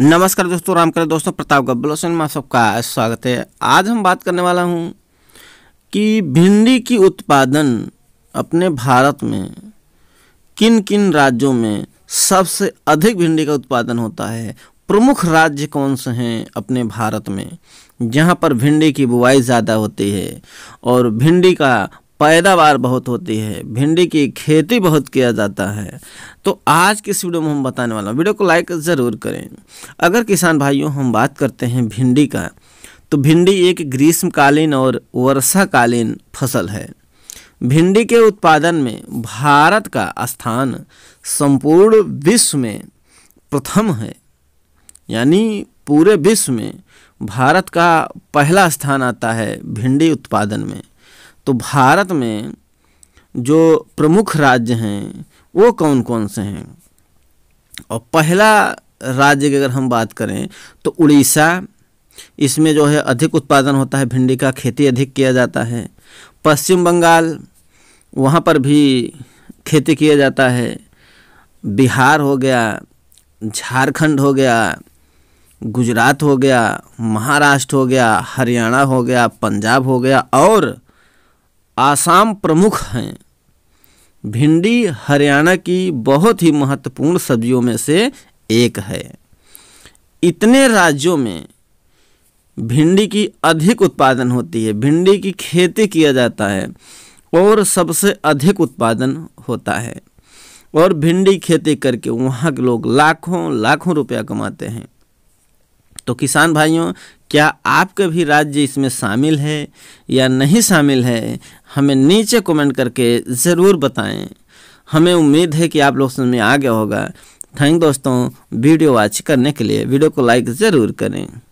नमस्कार दोस्तों राम कर दोस्तों प्रताप गब्बल में सबका स्वागत है आज हम बात करने वाला हूँ कि भिंडी की उत्पादन अपने भारत में किन किन राज्यों में सबसे अधिक भिंडी का उत्पादन होता है प्रमुख राज्य कौन से हैं अपने भारत में जहाँ पर भिंडी की बुआई ज़्यादा होती है और भिंडी का पैदावार बहुत होती है भिंडी की खेती बहुत किया जाता है तो आज के इस वीडियो में हम बताने वाला हूँ वीडियो को लाइक ज़रूर करें अगर किसान भाइयों हम बात करते हैं भिंडी का तो भिंडी एक ग्रीष्मकालीन और वर्षाकालीन फसल है भिंडी के उत्पादन में भारत का स्थान संपूर्ण विश्व में प्रथम है यानी पूरे विश्व में भारत का पहला स्थान आता है भिंडी उत्पादन में तो भारत में जो प्रमुख राज्य हैं वो कौन कौन से हैं और पहला राज्य की अगर हम बात करें तो उड़ीसा इसमें जो है अधिक उत्पादन होता है भिंडी का खेती अधिक किया जाता है पश्चिम बंगाल वहाँ पर भी खेती किया जाता है बिहार हो गया झारखंड हो गया गुजरात हो गया महाराष्ट्र हो गया हरियाणा हो गया पंजाब हो गया और आसाम प्रमुख हैं भिंडी हरियाणा की बहुत ही महत्वपूर्ण सब्जियों में से एक है इतने राज्यों में भिंडी की अधिक उत्पादन होती है भिंडी की खेती किया जाता है और सबसे अधिक उत्पादन होता है और भिंडी खेती करके वहाँ के लोग लाखों लाखों रुपया कमाते हैं तो किसान भाइयों क्या आपके भी राज्य इसमें शामिल है या नहीं शामिल है हमें नीचे कमेंट करके ज़रूर बताएं हमें उम्मीद है कि आप लोग समझ में आ गया होगा थैंक दोस्तों वीडियो वॉच करने के लिए वीडियो को लाइक ज़रूर करें